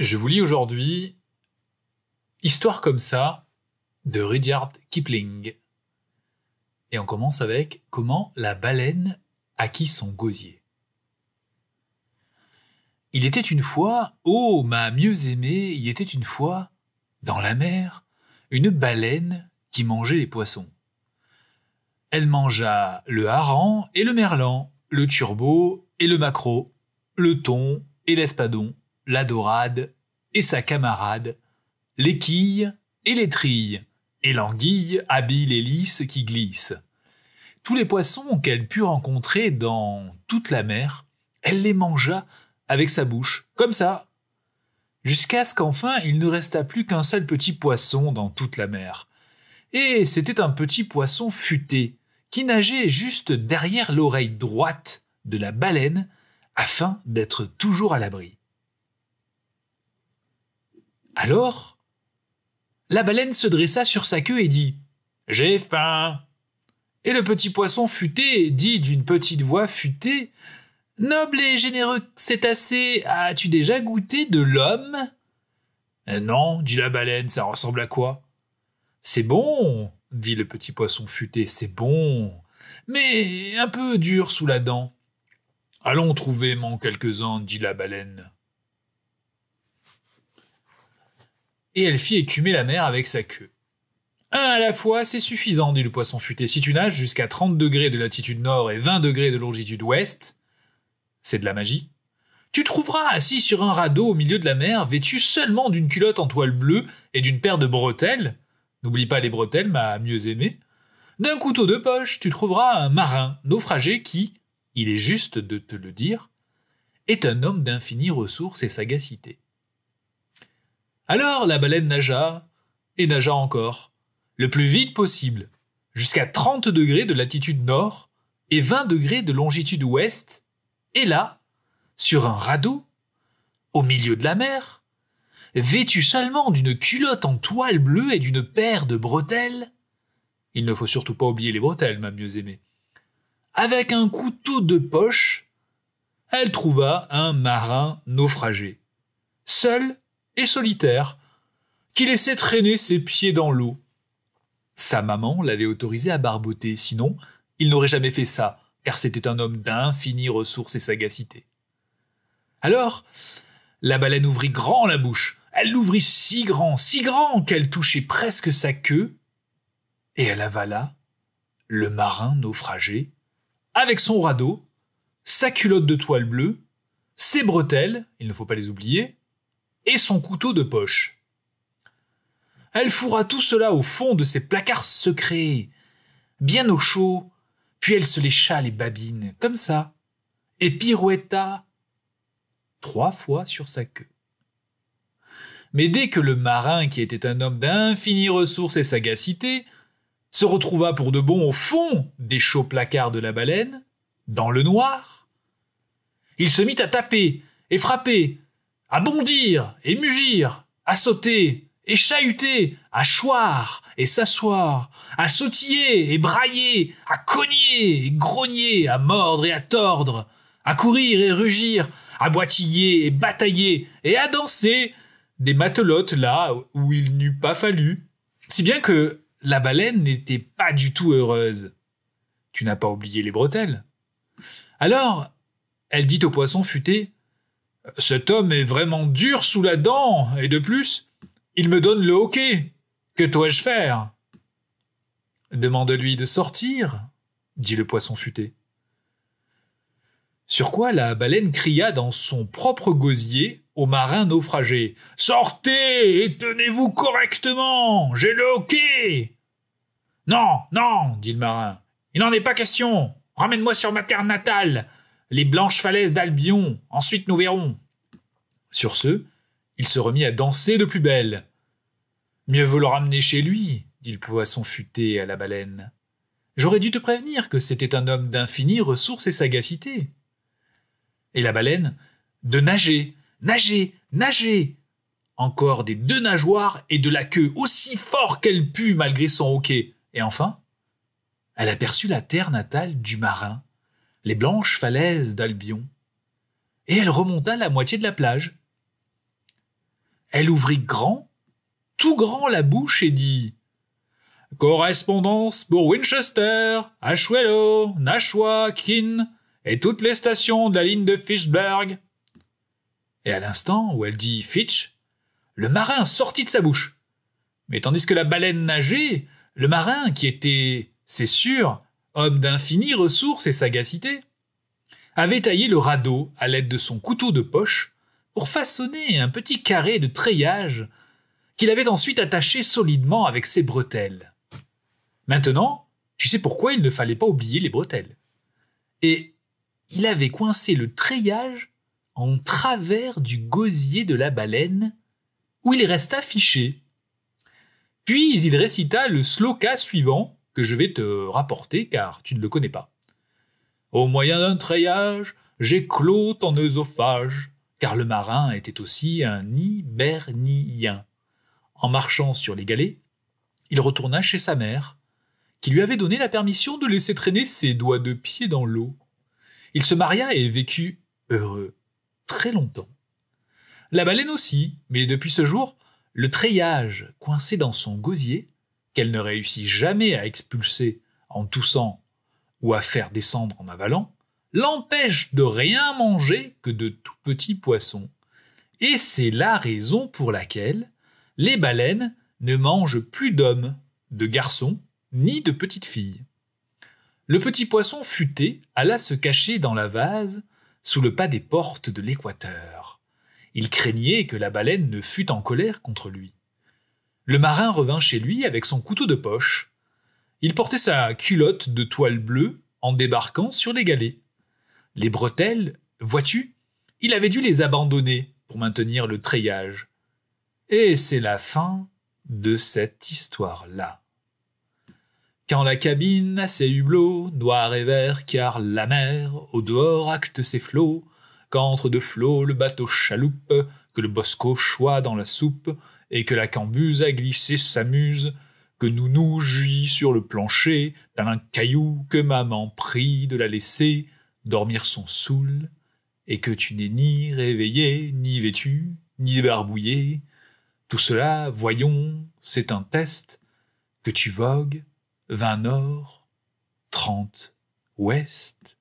Je vous lis aujourd'hui Histoire comme ça de Rudyard Kipling. Et on commence avec Comment la baleine acquit son gosier. Il était une fois, ô oh, ma mieux aimée, il était une fois, dans la mer, une baleine qui mangeait les poissons. Elle mangea le hareng et le merlan, le turbot et le maquereau, le thon et l'espadon, la dorade et sa camarade, les quilles et les trilles, et l'anguille habile et lisse qui glisse. Tous les poissons qu'elle put rencontrer dans toute la mer, elle les mangea avec sa bouche, comme ça, jusqu'à ce qu'enfin il ne resta plus qu'un seul petit poisson dans toute la mer. Et c'était un petit poisson futé, qui nageait juste derrière l'oreille droite de la baleine, afin d'être toujours à l'abri. Alors, la baleine se dressa sur sa queue et dit J'ai faim. Et le petit poisson futé dit d'une petite voix futée Noble et généreux cétacé, as-tu déjà goûté de l'homme euh, Non, dit la baleine, ça ressemble à quoi C'est bon, dit le petit poisson futé, c'est bon, mais un peu dur sous la dent. Allons trouver mon quelques-uns, dit la baleine. et elle fit écumer la mer avec sa queue. Un à la fois, c'est suffisant, dit le poisson futé. Si tu nages jusqu'à 30 degrés de latitude nord et 20 degrés de longitude ouest, c'est de la magie. Tu trouveras assis sur un radeau au milieu de la mer, vêtu seulement d'une culotte en toile bleue et d'une paire de bretelles. N'oublie pas les bretelles, ma mieux aimée. D'un couteau de poche, tu trouveras un marin naufragé qui, il est juste de te le dire, est un homme d'infinies ressources et sagacité. Alors la baleine nagea, et nagea encore, le plus vite possible, jusqu'à 30 degrés de latitude nord et 20 degrés de longitude ouest, et là, sur un radeau, au milieu de la mer, vêtue seulement d'une culotte en toile bleue et d'une paire de bretelles, il ne faut surtout pas oublier les bretelles, ma mieux aimée, avec un couteau de poche, elle trouva un marin naufragé, seul et solitaire, qui laissait traîner ses pieds dans l'eau. Sa maman l'avait autorisé à barboter, sinon il n'aurait jamais fait ça, car c'était un homme d'infinie ressources et sagacité. Alors, la baleine ouvrit grand la bouche, elle l'ouvrit si grand, si grand qu'elle touchait presque sa queue, et elle avala le marin naufragé, avec son radeau, sa culotte de toile bleue, ses bretelles, il ne faut pas les oublier, et son couteau de poche. Elle fourra tout cela au fond de ses placards secrets, bien au chaud, puis elle se lécha les babines, comme ça, et pirouetta trois fois sur sa queue. Mais dès que le marin, qui était un homme d'infinie ressources et sagacité, se retrouva pour de bon au fond des chauds placards de la baleine, dans le noir, il se mit à taper et frapper, à bondir et mugir, à sauter et chahuter, à choir et s'asseoir, à sautiller et brailler, à cogner et grogner, à mordre et à tordre, à courir et rugir, à boitiller et batailler, et à danser, des matelotes là où il n'eût pas fallu. Si bien que la baleine n'était pas du tout heureuse. Tu n'as pas oublié les bretelles. Alors, elle dit au poisson futé cet homme est vraiment dur sous la dent, et de plus, il me donne le hoquet. Que dois-je faire Demande-lui de sortir, dit le poisson futé. Sur quoi la baleine cria dans son propre gosier au marin naufragé Sortez et tenez-vous correctement J'ai le hoquet Non, non, dit le marin. Il n'en est pas question Ramène-moi sur ma terre natale les blanches falaises d'Albion, ensuite nous verrons. Sur ce, il se remit à danser de plus belle. Mieux vaut le ramener chez lui, dit le poisson futé à la baleine. J'aurais dû te prévenir que c'était un homme d'infinie ressource et sagacité. Et la baleine, de nager, nager, nager, encore des deux nageoires et de la queue aussi fort qu'elle put malgré son hoquet. Et enfin, elle aperçut la terre natale du marin les blanches falaises d'Albion, et elle remonta la moitié de la plage. Elle ouvrit grand, tout grand la bouche et dit Correspondance pour Winchester, Ashwello, Nashua, Keene et toutes les stations de la ligne de Fitchburg. Et à l'instant où elle dit Fitch, le marin sortit de sa bouche. Mais tandis que la baleine nageait, le marin, qui était, c'est sûr, homme d'infinies ressources et sagacité, avait taillé le radeau à l'aide de son couteau de poche pour façonner un petit carré de treillage qu'il avait ensuite attaché solidement avec ses bretelles. Maintenant, tu sais pourquoi il ne fallait pas oublier les bretelles. Et il avait coincé le treillage en travers du gosier de la baleine, où il resta fiché. Puis il récita le sloka suivant, que je vais te rapporter car tu ne le connais pas. Au moyen d'un treillage, j'ai en ton œsophage, car le marin était aussi un hibernien. En marchant sur les galets, il retourna chez sa mère, qui lui avait donné la permission de laisser traîner ses doigts de pied dans l'eau. Il se maria et vécut heureux très longtemps. La baleine aussi, mais depuis ce jour, le treillage coincé dans son gosier qu'elle ne réussit jamais à expulser en toussant ou à faire descendre en avalant, l'empêche de rien manger que de tout petits poissons. Et c'est la raison pour laquelle les baleines ne mangent plus d'hommes, de garçons, ni de petites filles. Le petit poisson futé alla se cacher dans la vase sous le pas des portes de l'équateur. Il craignait que la baleine ne fût en colère contre lui. Le marin revint chez lui avec son couteau de poche. Il portait sa culotte de toile bleue en débarquant sur les galets. Les bretelles, vois-tu, il avait dû les abandonner pour maintenir le treillage. Et c'est la fin de cette histoire-là. Quand la cabine a ses hublots, noir et vert, car la mer au dehors acte ses flots, quand entre deux flots le bateau chaloupe, que le bosco choix dans la soupe, et que la cambuse a glissé s'amuse, que nous nous jouis sur le plancher, dans un caillou que maman prie de la laisser dormir son soule, et que tu n'es ni réveillé, ni vêtu, ni débarbouillé. Tout cela, voyons, c'est un test, que tu vogues, vingt nord, trente ouest.